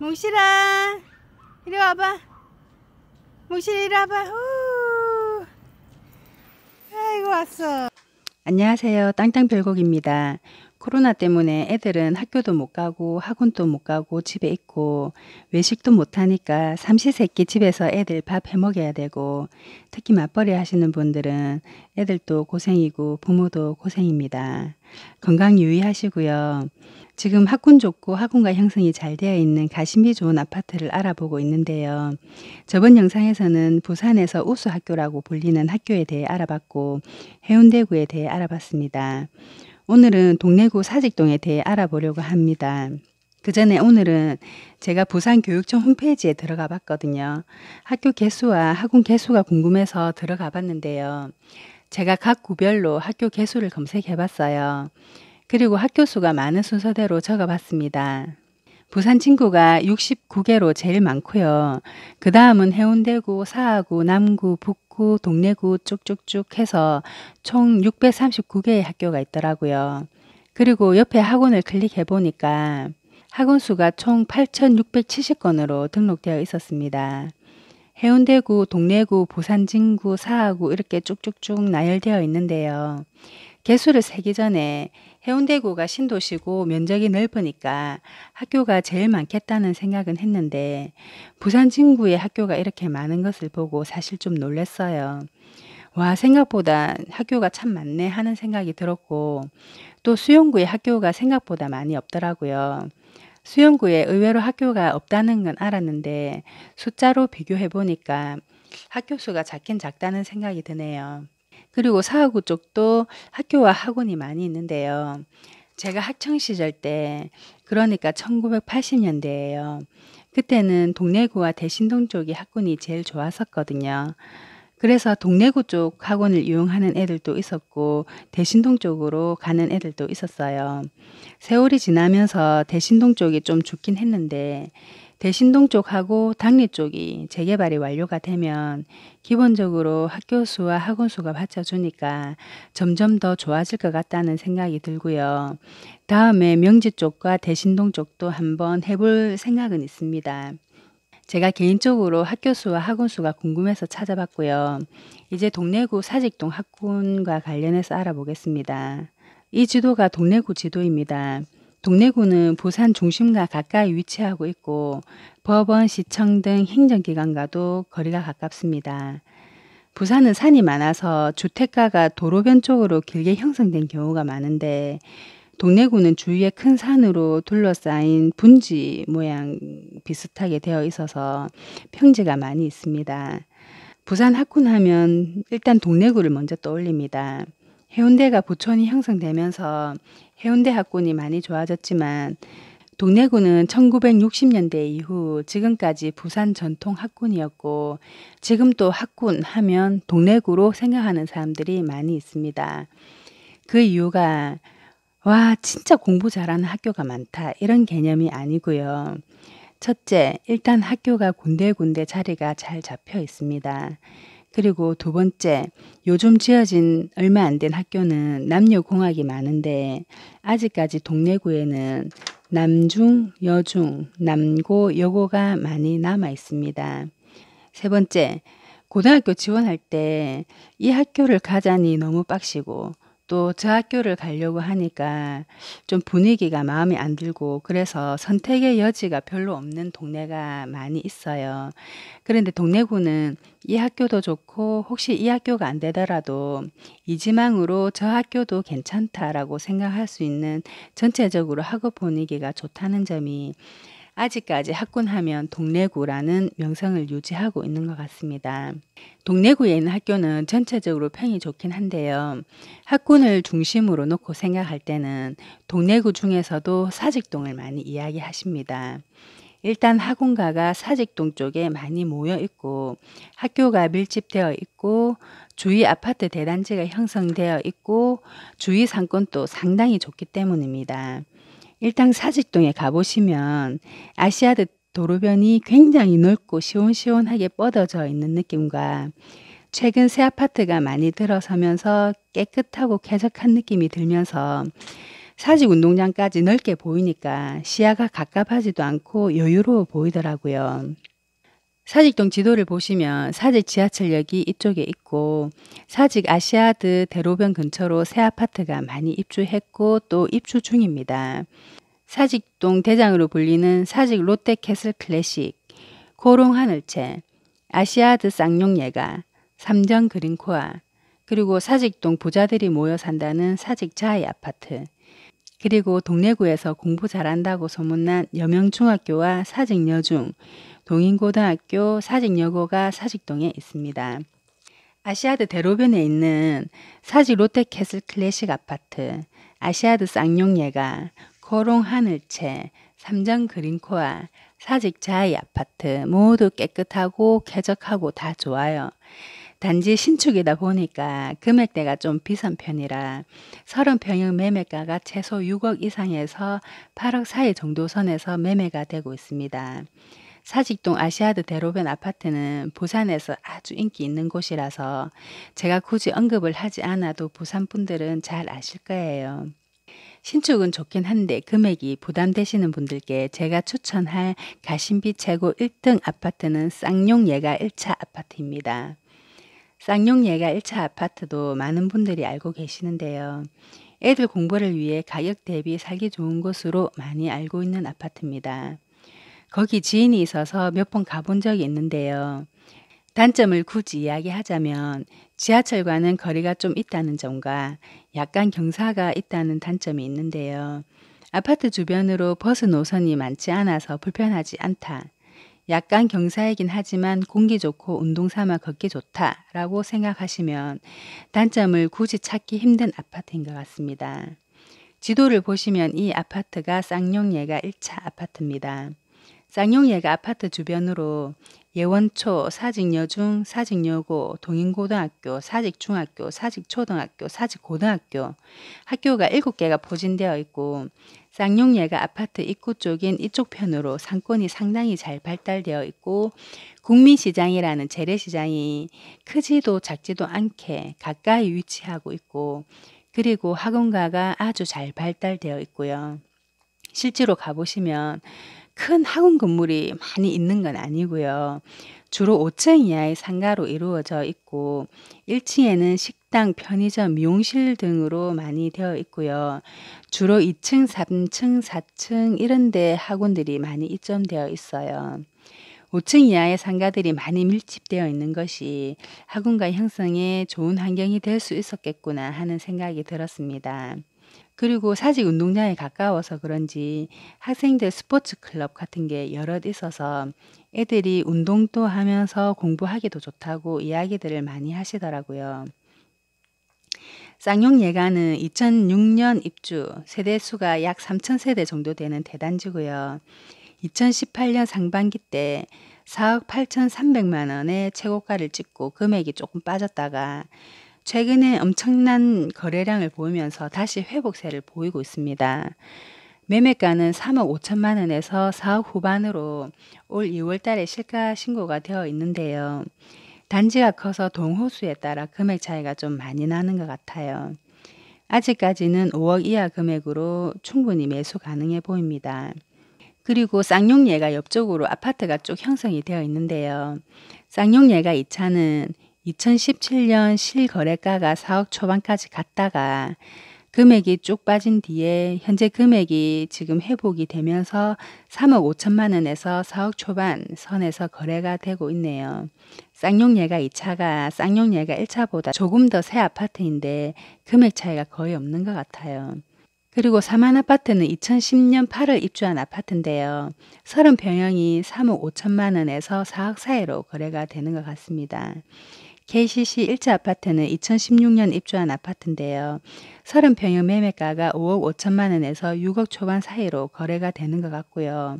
몽실아 이리 와봐 몽실 이리 와봐 후. 아이고 왔어 안녕하세요 땅땅별곡입니다 코로나 때문에 애들은 학교도 못 가고 학원도 못 가고 집에 있고 외식도 못 하니까 삼시세끼 집에서 애들 밥 해먹여야 되고 특히 맞벌이 하시는 분들은 애들도 고생이고 부모도 고생입니다. 건강 유의하시고요. 지금 학군 좋고 학군과 형성이 잘 되어 있는 가심비 좋은 아파트를 알아보고 있는데요. 저번 영상에서는 부산에서 우수학교라고 불리는 학교에 대해 알아봤고 해운대구에 대해 알아봤습니다. 오늘은 동래구 사직동에 대해 알아보려고 합니다. 그 전에 오늘은 제가 부산교육청 홈페이지에 들어가 봤거든요. 학교 개수와 학원 개수가 궁금해서 들어가 봤는데요. 제가 각 구별로 학교 개수를 검색해 봤어요. 그리고 학교 수가 많은 순서대로 적어 봤습니다. 부산 친구가 69개로 제일 많고요. 그 다음은 해운대구, 사하구, 남구, 북구, 동래구 쭉쭉쭉 해서 총 639개의 학교가 있더라고요. 그리고 옆에 학원을 클릭해 보니까 학원 수가 총 8,670건으로 등록되어 있었습니다. 해운대구, 동래구, 부산 진구, 사하구 이렇게 쭉쭉쭉 나열되어 있는데요. 개수를 세기 전에 해운대구가 신도시고 면적이 넓으니까 학교가 제일 많겠다는 생각은 했는데 부산 진구에 학교가 이렇게 많은 것을 보고 사실 좀 놀랐어요. 와, 생각보다 학교가 참 많네 하는 생각이 들었고 또 수영구에 학교가 생각보다 많이 없더라고요. 수영구에 의외로 학교가 없다는 건 알았는데 숫자로 비교해 보니까 학교 수가 작긴 작다는 생각이 드네요. 그리고 사하구 쪽도 학교와 학원이 많이 있는데요. 제가 학창 시절 때 그러니까 1980년대예요. 그때는 동래구와 대신동 쪽이 학군이 제일 좋았었거든요. 그래서 동래구 쪽 학원을 이용하는 애들도 있었고 대신동 쪽으로 가는 애들도 있었어요. 세월이 지나면서 대신동 쪽이 좀 죽긴 했는데 대신동 쪽하고 당리 쪽이 재개발이 완료가 되면 기본적으로 학교 수와 학원 수가 받쳐주니까 점점 더 좋아질 것 같다는 생각이 들고요. 다음에 명지 쪽과 대신동 쪽도 한번 해볼 생각은 있습니다. 제가 개인적으로 학교 수와 학원 수가 궁금해서 찾아봤고요. 이제 동래구 사직동 학군과 관련해서 알아보겠습니다. 이 지도가 동래구 지도입니다. 동래구는 부산 중심과 가까이 위치하고 있고 법원, 시청 등 행정기관과도 거리가 가깝습니다. 부산은 산이 많아서 주택가가 도로변 쪽으로 길게 형성된 경우가 많은데 동래구는 주위에 큰 산으로 둘러싸인 분지 모양 비슷하게 되어 있어서 평지가 많이 있습니다. 부산 학군 하면 일단 동래구를 먼저 떠올립니다. 해운대가 부촌이 형성되면서 해운대 학군이 많이 좋아졌지만 동래군은 1960년대 이후 지금까지 부산 전통 학군이었고 지금도 학군 하면 동래구로 생각하는 사람들이 많이 있습니다. 그 이유가 와 진짜 공부 잘하는 학교가 많다 이런 개념이 아니고요. 첫째, 일단 학교가 군데군데 자리가 잘 잡혀 있습니다. 그리고 두 번째, 요즘 지어진 얼마 안 된 학교는 남녀 공학이 많은데 아직까지 동래구에는 남중, 여중, 남고, 여고가 많이 남아 있습니다. 세 번째, 고등학교 지원할 때 이 학교를 가자니 너무 빡시고 또저 학교를 가려고 하니까 좀 분위기가 마음에 안 들고 그래서 선택의 여지가 별로 없는 동네가 많이 있어요. 그런데 동네구는이 학교도 좋고 혹시 이 학교가 안 되더라도 이 지망으로 저 학교도 괜찮다라고 생각할 수 있는 전체적으로 학업 분위기가 좋다는 점이 아직까지 학군하면 동래구라는 명성을 유지하고 있는 것 같습니다. 동래구에 있는 학교는 전체적으로 평이 좋긴 한데요. 학군을 중심으로 놓고 생각할 때는 동래구 중에서도 사직동을 많이 이야기하십니다. 일단 학원가가 사직동 쪽에 많이 모여 있고 학교가 밀집되어 있고 주위 아파트 대단지가 형성되어 있고 주위 상권도 상당히 좋기 때문입니다. 일당 사직동에 가보시면 아시아드 도로변이 굉장히 넓고 시원시원하게 뻗어져 있는 느낌과 최근 새 아파트가 많이 들어서면서 깨끗하고 쾌적한 느낌이 들면서 사직 운동장까지 넓게 보이니까 시야가 가깝하지도 않고 여유로워 보이더라고요. 사직동 지도를 보시면 사직 지하철역이 이쪽에 있고 사직 아시아드 대로변 근처로 새 아파트가 많이 입주했고 또 입주 중입니다. 사직동 대장으로 불리는 사직 롯데캐슬 클래식, 고롱 하늘채, 아시아드 쌍용예가, 삼정 그린코아, 그리고 사직동 부자들이 모여 산다는 사직 자이 아파트, 그리고 동래구에서 공부 잘한다고 소문난 여명중학교와 사직여중, 동인고등학교 사직여고가 사직동에 있습니다. 아시아드 대로변에 있는 사직 롯데캐슬 클래식 아파트, 아시아드 쌍용예가, 거롱 하늘채, 삼장 그린코아, 사직 자이 아파트 모두 깨끗하고 쾌적하고 다 좋아요. 단지 신축이다 보니까 금액대가 좀 비싼 편이라 30평형 매매가가 최소 6억 이상에서 8억 사이 정도 선에서 매매가 되고 있습니다. 사직동 아시아드 대로변 아파트는 부산에서 아주 인기 있는 곳이라서 제가 굳이 언급을 하지 않아도 부산 분들은 잘 아실 거예요. 신축은 좋긴 한데 금액이 부담되시는 분들께 제가 추천할 가심비 최고 1등 아파트는 쌍용 예가 1차 아파트입니다. 쌍용 예가 1차 아파트도 많은 분들이 알고 계시는데요. 애들 공부를 위해 가격 대비 살기 좋은 곳으로 많이 알고 있는 아파트입니다. 거기 지인이 있어서 몇 번 가본 적이 있는데요. 단점을 굳이 이야기하자면 지하철과는 거리가 좀 있다는 점과 약간 경사가 있다는 단점이 있는데요. 아파트 주변으로 버스 노선이 많지 않아서 불편하지 않다. 약간 경사이긴 하지만 공기 좋고 운동 삼아 걷기 좋다라고 생각하시면 단점을 굳이 찾기 힘든 아파트인 것 같습니다. 지도를 보시면 이 아파트가 쌍용예가 1차 아파트입니다. 쌍용예가 아파트 주변으로 예원초, 사직여중, 사직여고, 동인고등학교, 사직중학교, 사직초등학교, 사직고등학교 학교가 7개가 포진되어 있고 쌍용예가 아파트 입구 쪽인 이쪽 편으로 상권이 상당히 잘 발달되어 있고 국민시장이라는 재래시장이 크지도 작지도 않게 가까이 위치하고 있고 그리고 학원가가 아주 잘 발달되어 있고요. 실제로 가보시면 큰 학원 건물이 많이 있는 건 아니고요. 주로 5층 이하의 상가로 이루어져 있고 1층에는 식당, 편의점, 미용실 등으로 많이 되어 있고요. 주로 2층, 3층, 4층 이런 데 학원들이 많이 입점되어 있어요. 5층 이하의 상가들이 많이 밀집되어 있는 것이 학원가 형성에 좋은 환경이 될 수 있었겠구나 하는 생각이 들었습니다. 그리고 사직 운동장에 가까워서 그런지 학생들 스포츠 클럽 같은 게 여럿 있어서 애들이 운동도 하면서 공부하기도 좋다고 이야기들을 많이 하시더라고요. 쌍용 예가는 2006년 입주, 세대수가 약 3,000세대 정도 되는 대단지고요. 2018년 상반기 때 4억 8,300만 원의 최고가를 찍고 금액이 조금 빠졌다가 최근에 엄청난 거래량을 보이면서 다시 회복세를 보이고 있습니다. 매매가는 3억 5천만 원에서 4억 후반으로 올 2월 달에 실가 신고가 되어 있는데요. 단지가 커서 동호수에 따라 금액 차이가 좀 많이 나는 것 같아요. 아직까지는 5억 이하 금액으로 충분히 매수 가능해 보입니다. 그리고 쌍용예가 옆쪽으로 아파트가 쭉 형성이 되어 있는데요. 쌍용예가 2차는 2017년 실거래가가 4억 초반까지 갔다가 금액이 쭉 빠진 뒤에 현재 금액이 지금 회복이 되면서 3억 5천만 원에서 4억 초반 선에서 거래가 되고 있네요. 쌍용예가 2차가 쌍용예가 1차보다 조금 더 새 아파트인데 금액 차이가 거의 없는 것 같아요. 그리고 사만 아파트는 2010년 8월 입주한 아파트인데요. 30평형이 3억 5천만 원에서 4억 사이로 거래가 되는 것 같습니다. KCC 1차 아파트는 2016년 입주한 아파트인데요. 30평형 매매가가 5억 5천만 원에서 6억 초반 사이로 거래가 되는 것 같고요.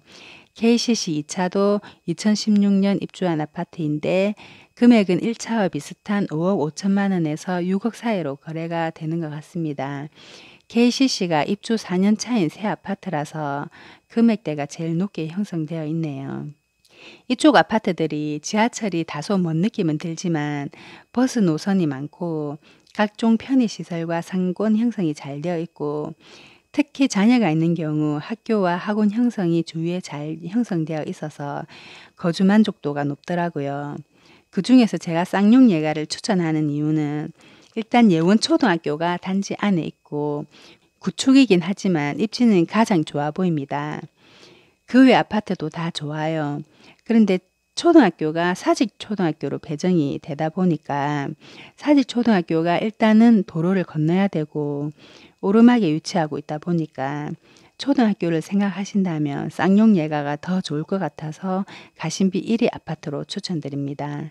KCC 2차도 2016년 입주한 아파트인데 금액은 1차와 비슷한 5억 5천만 원에서 6억 사이로 거래가 되는 것 같습니다. KCC가 입주 4년 차인 새 아파트라서 금액대가 제일 높게 형성되어 있네요. 이쪽 아파트들이 지하철이 다소 먼 느낌은 들지만 버스 노선이 많고 각종 편의시설과 상권 형성이 잘 되어 있고 특히 자녀가 있는 경우 학교와 학원 형성이 주위에 잘 형성되어 있어서 거주 만족도가 높더라고요. 그 중에서 제가 쌍용 예가를 추천하는 이유는 일단 예원 초등학교가 단지 안에 있고 구축이긴 하지만 입지는 가장 좋아 보입니다. 그외 아파트도 다 좋아요. 그런데 초등학교가 사직 초등학교로 배정이 되다 보니까 사직 초등학교가 일단은 도로를 건너야 되고 오르막에 위치하고 있다 보니까 초등학교를 생각하신다면 쌍용 예가가 더 좋을 것 같아서 가심비 1위 아파트로 추천드립니다.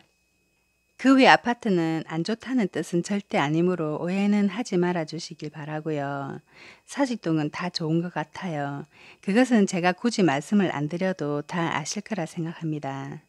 그외 아파트는 안 좋다는 뜻은 절대 아니므로 오해는 하지 말아 주시길 바라고요. 사직동은 다 좋은 것 같아요. 그것은 제가 굳이 말씀을 안 드려도 다 아실 거라 생각합니다.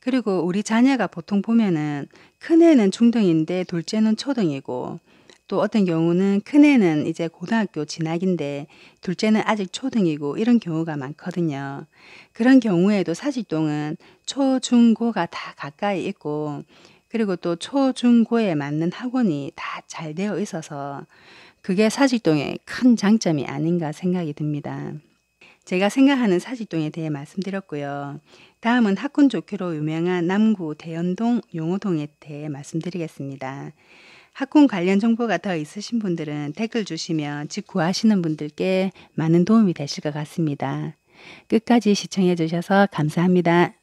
그리고 우리 자녀가 보통 보면은 큰애는 중등인데 둘째는 초등이고 또 어떤 경우는 큰애는 이제 고등학교 진학인데 둘째는 아직 초등이고 이런 경우가 많거든요. 그런 경우에도 사직동은 초, 중, 고가 다 가까이 있고 그리고 또 초, 중, 고에 맞는 학원이 다 잘 되어 있어서 그게 사직동의 큰 장점이 아닌가 생각이 듭니다. 제가 생각하는 사직동에 대해 말씀드렸고요. 다음은 학군 좋기로 유명한 남구 대연동 용호동에 대해 말씀드리겠습니다. 학군 관련 정보가 더 있으신 분들은 댓글 주시면 직 구하시는 분들께 많은 도움이 되실 것 같습니다. 끝까지 시청해 주셔서 감사합니다.